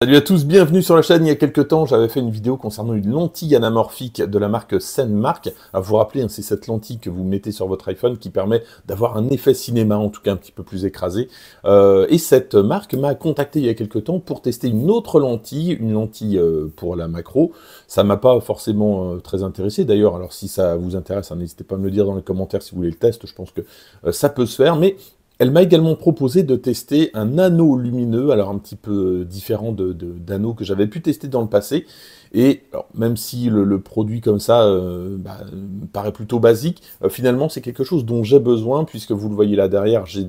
Salut à tous, bienvenue sur la chaîne. Il y a quelques temps, j'avais fait une vidéo concernant une lentille anamorphique de la marque Senmark. À vous rappeler, hein, c'est cette lentille que vous mettez sur votre iPhone qui permet d'avoir un effet cinéma, en tout cas un petit peu plus écrasé. Euh, et cette marque m'a contacté il y a quelques temps pour tester une autre lentille, une lentille euh, pour la macro. Ça m'a pas forcément euh, très intéressé. D'ailleurs, alors si ça vous intéresse, hein, n'hésitez pas à me le dire dans les commentaires si vous voulez le test. Je pense que ça peut se faire, mais elle m'a également proposé de tester un anneau lumineux, alors un petit peu euh, différent d'anneaux de, que j'avais pu tester dans le passé. Et même si le, produit comme ça euh, bah, paraît plutôt basique, euh, finalement c'est quelque chose dont j'ai besoin puisque vous le voyez là derrière, j'ai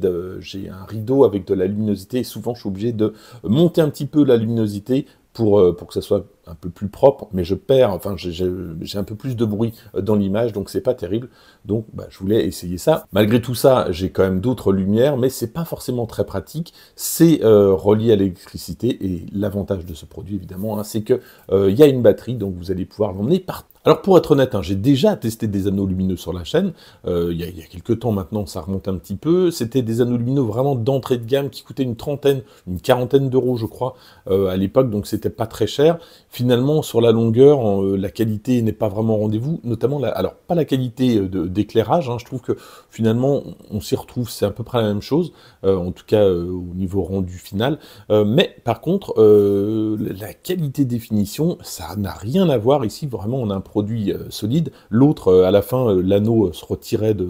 un rideau avec de la luminosité et souvent je suis obligé de monter un petit peu la luminosité pour, pour que ça soit un peu plus propre, mais je perds, enfin j'ai un peu plus de bruit dans l'image, donc c'est pas terrible. Donc bah, je voulais essayer ça. Malgré tout ça, j'ai quand même d'autres lumières, mais c'est pas forcément très pratique. C'est euh, relié à l'électricité et l'avantage de ce produit évidemment, hein, c'est que euh, il ya y a une batterie, donc vous allez pouvoir l'emmener partout. Alors pour être honnête, hein, j'ai déjà testé des anneaux lumineux sur la chaîne, euh, il ya y, a quelques temps maintenant, ça remonte un petit peu, c'était des anneaux lumineux vraiment d'entrée de gamme qui coûtaient une trentaine, une quarantaine d'euros je crois à l'époque, donc c'était pas très cher finalement, sur la longueur, euh, la qualité n'est pas vraiment au rendez-vous, notamment, la, alors pas la qualité euh, d'éclairage, hein. je trouve que finalement, on s'y retrouve, c'est à peu près la même chose, euh, en tout cas au niveau rendu final, mais par contre, la qualité définition, ça n'a rien à voir, ici vraiment on a un produit solide, l'autre, à la fin, l'anneau se retirait de,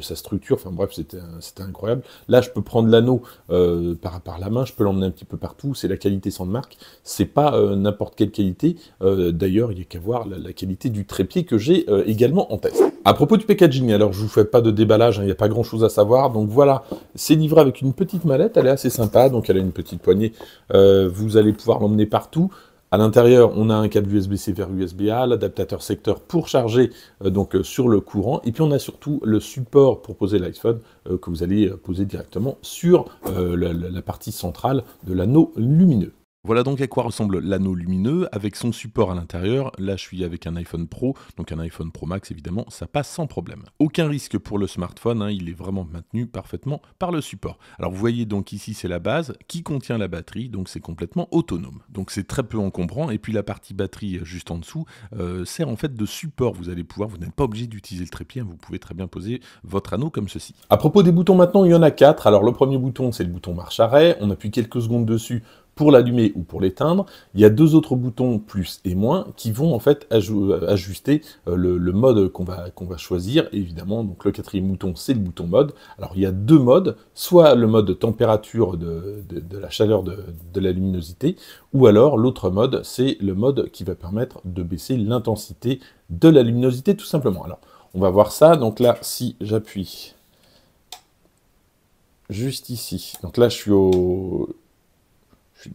sa structure, enfin bref, c'était incroyable, là je peux prendre l'anneau par, par la main, je peux l'emmener un petit peu partout, c'est la qualité sans marque, c'est pas n'importe quelle qualité. Euh, d'ailleurs, il n'y a qu'à voir la, qualité du trépied que j'ai euh, également en test. À propos du packaging, alors je vous fais pas de déballage, hein, il n'y a pas grand chose à savoir. Donc voilà, c'est livré avec une petite mallette, elle est assez sympa, donc elle a une petite poignée. Euh, vous allez pouvoir l'emmener partout. À l'intérieur, on a un câble USB-C vers USB-A, l'adaptateur secteur pour charger donc sur le courant, et puis on a surtout le support pour poser l'iPhone que vous allez poser directement sur la partie centrale de l'anneau lumineux. Voilà donc à quoi ressemble l'anneau lumineux avec son support à l'intérieur. Là, je suis avec un iPhone Pro, donc un iPhone Pro Max évidemment, ça passe sans problème. Aucun risque pour le smartphone, hein. il est vraiment maintenu parfaitement par le support. Alors vous voyez donc ici, c'est la base qui contient la batterie, donc c'est complètement autonome. Donc c'est très peu encombrant. Et puis la partie batterie euh, juste en dessous euh, sert en fait de support. Vous allez pouvoir, vous n'êtes pas obligé d'utiliser le trépied, hein. vous pouvez très bien poser votre anneau comme ceci. À propos des boutons maintenant, il y en a quatre. Alors le premier bouton, c'est le bouton marche-arrêt. On appuie quelques secondes dessus pour l'allumer ou pour l'éteindre, il y a deux autres boutons plus et moins qui vont en fait euh, ajuster euh, le, mode qu'on va, qu'on va choisir. Évidemment, donc le quatrième bouton, c'est le bouton mode. Alors il y a deux modes, soit le mode température de, de, de la chaleur de, la luminosité, ou alors l'autre mode, c'est le mode qui va permettre de baisser l'intensité de la luminosité tout simplement. Alors on va voir ça. Donc là, si j'appuie juste ici, donc là je suis au,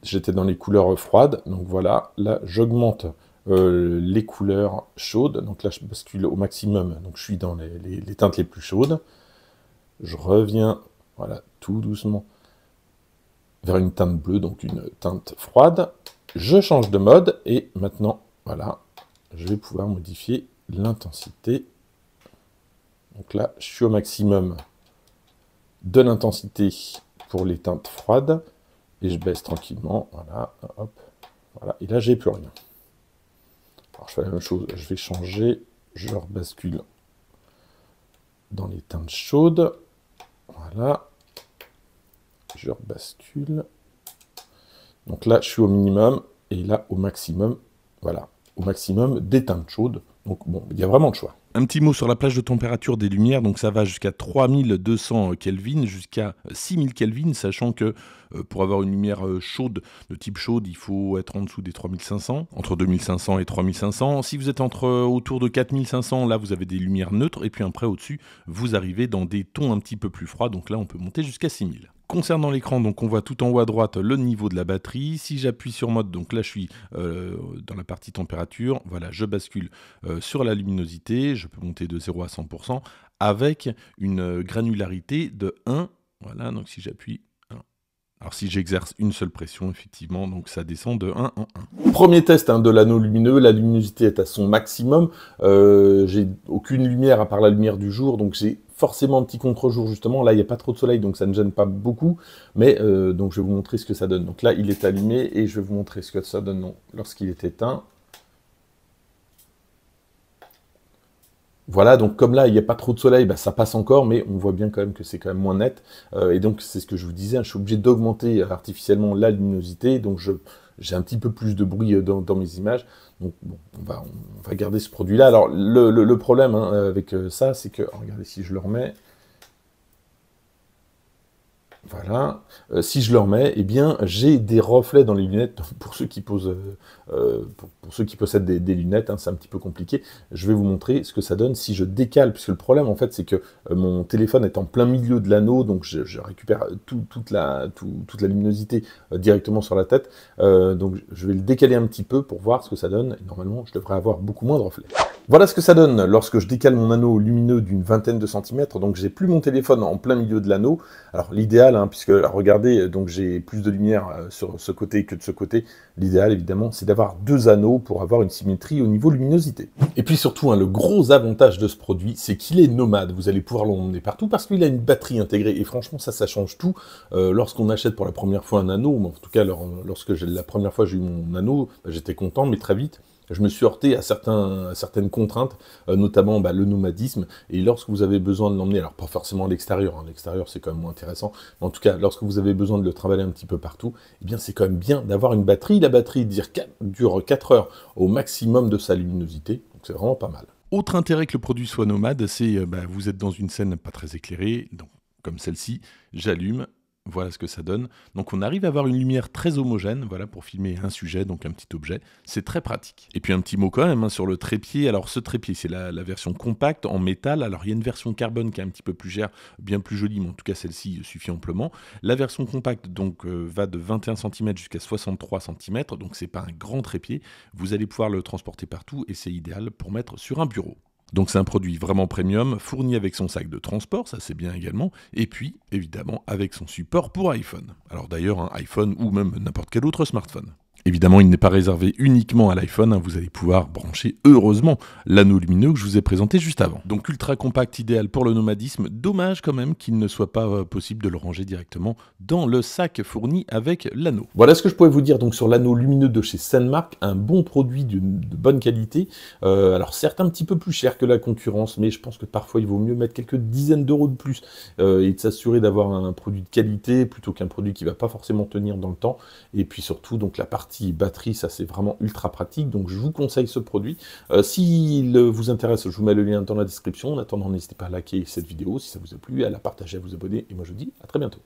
J'étais dans les couleurs froides, donc voilà, là j'augmente euh, les couleurs chaudes, donc là je bascule au maximum, donc je suis dans les teintes les plus chaudes. Je reviens, voilà, tout doucement vers une teinte bleue, donc une teinte froide. Je change de mode et maintenant, voilà, je vais pouvoir modifier l'intensité. Donc là, je suis au maximum de l'intensité pour les teintes froides. Et je baisse tranquillement. Voilà, hop. Voilà. Et là, j'ai plus rien. Alors, je fais la même chose. Je vais changer. Je rebascule dans les teintes chaudes. Voilà. Je rebascule. Donc là, je suis au minimum. Et là, au maximum. Voilà. Au maximum des teintes chaudes. Donc, bon, il y a vraiment le choix. Un petit mot sur la plage de température des lumières, donc ça va jusqu'à 3200 Kelvin jusqu'à 6000 Kelvin, sachant que euh, pour avoir une lumière euh, chaude, de type chaude, il faut être en dessous des 3500, entre 2500 et 3500. Si vous êtes entre, euh, autour de 4500, là vous avez des lumières neutres, et puis après au-dessus, vous arrivez dans des tons un petit peu plus froids, donc là on peut monter jusqu'à 6000. Concernant l'écran, donc on voit tout en haut à droite le niveau de la batterie. Si j'appuie sur mode, donc là je suis euh, dans la partie température, voilà, je bascule euh, sur la luminosité, je peux monter de 0 à 100% avec une euh, granularité de 1. Voilà, donc si j'appuie alors si j'exerce une seule pression, effectivement, donc ça descend de 1 en 1. Premier test hein, de l'anneau lumineux, la luminosité est à son maximum. j'ai aucune lumière à part la lumière du jour, donc j'ai forcément un petit contre-jour justement. Là, il n'y a pas trop de soleil, donc ça ne gêne pas beaucoup. Mais euh, donc je vais vous montrer ce que ça donne. Donc là, il est allumé et je vais vous montrer ce que ça donne lorsqu'il est éteint. Voilà, donc comme là, il n'y a pas trop de soleil, bah, ça passe encore, mais on voit bien quand même que c'est quand même moins net. Euh, et donc, c'est ce que je vous disais, hein, je suis obligé d'augmenter artificiellement la luminosité. Donc, je, j'ai un petit peu plus de bruit euh, dans, mes images. Donc on va, garder ce produit-là. Alors le, problème hein, avec euh, ça, c'est que, oh, regardez si je le remets, voilà. Euh, si je le remets, eh bien, j'ai des reflets dans les lunettes. Pour ceux qui, posent, euh, euh, pour, ceux qui possèdent des, lunettes, hein, c'est un petit peu compliqué. Je vais vous montrer ce que ça donne si je décale, puisque le problème, en fait, c'est que mon téléphone est en plein milieu de l'anneau, donc je, récupère toute, la, toute la luminosité directement sur la tête. donc, je vais le décaler un petit peu pour voir ce que ça donne. normalement, je devrais avoir beaucoup moins de reflets. Voilà ce que ça donne lorsque je décale mon anneau lumineux d'une vingtaine de centimètres, donc j'ai plus mon téléphone en plein milieu de l'anneau. Alors l'idéal, hein, puisque regardez, donc j'ai plus de lumière euh, sur ce côté que de ce côté, L'idéal, évidemment, c'est d'avoir deux anneaux pour avoir une symétrie au niveau luminosité. Et puis surtout, hein, le gros avantage de ce produit, c'est qu'il est nomade. Vous allez pouvoir l'emmener partout parce qu'il a une batterie intégrée. Et franchement, ça, ça change tout. Euh, lorsqu'on achète pour la première fois un anneau, en tout cas, lorsque la première fois j'ai eu mon anneau, bah, j'étais content, mais très vite, je me suis heurté à, certaines contraintes, euh, notamment bah, le nomadisme. Et lorsque vous avez besoin de l'emmener, alors pas forcément à l'extérieur, hein. l'extérieur c'est quand même moins intéressant, mais en tout cas, lorsque vous avez besoin de le travailler un petit peu partout, eh bien c'est quand même bien d'avoir une batterie la batterie dure 4 heures au maximum de sa luminosité, donc c'est vraiment pas mal. Autre intérêt que le produit soit nomade, c'est euh, bah, vous êtes dans une scène pas très éclairée, donc comme celle-ci, j'allume, voilà ce que ça donne. Donc on arrive à avoir une lumière très homogène, voilà, pour filmer un sujet, donc un petit objet. C'est très pratique. Et puis un petit mot quand même hein, sur le trépied. Alors ce trépied, c'est la, version compacte en métal. Alors il y a une version carbone qui est un petit peu plus chère, bien plus jolie, mais en tout cas celle-ci suffit amplement. La version compacte donc euh, va de 21 cm jusqu'à 63 cm, donc c'est pas un grand trépied. Vous allez pouvoir le transporter partout et c'est idéal pour mettre sur un bureau. Donc c'est un produit vraiment premium, fourni avec son sac de transport, ça c'est bien également, et puis évidemment avec son support pour iPhone. Alors d'ailleurs un iPhone ou même n'importe quel autre smartphone. Évidemment, il n'est pas réservé uniquement à l'iPhone, hein, vous allez pouvoir brancher heureusement l'anneau lumineux que je vous ai présenté juste avant. Donc ultra compact, idéal pour le nomadisme, dommage quand même qu'il ne soit pas euh, possible de le ranger directement dans le sac fourni avec l'anneau. Voilà ce que je pouvais vous dire donc sur l'anneau lumineux de chez Senmark. un bon produit de, bonne qualité, euh, alors certes un petit peu plus cher que la concurrence, mais je pense que parfois il vaut mieux mettre quelques dizaines d'euros de plus euh, et de s'assurer d'avoir un produit de qualité plutôt qu'un produit qui ne va pas forcément tenir dans le temps, et puis surtout donc la partie batterie, ça c'est vraiment ultra pratique, donc je vous conseille ce produit. Euh, s'il vous intéresse, je vous mets le lien dans la description. En attendant, n'hésitez pas à liker cette vidéo si ça vous a plu, à la partager, à vous abonner, et moi je vous dis à très bientôt.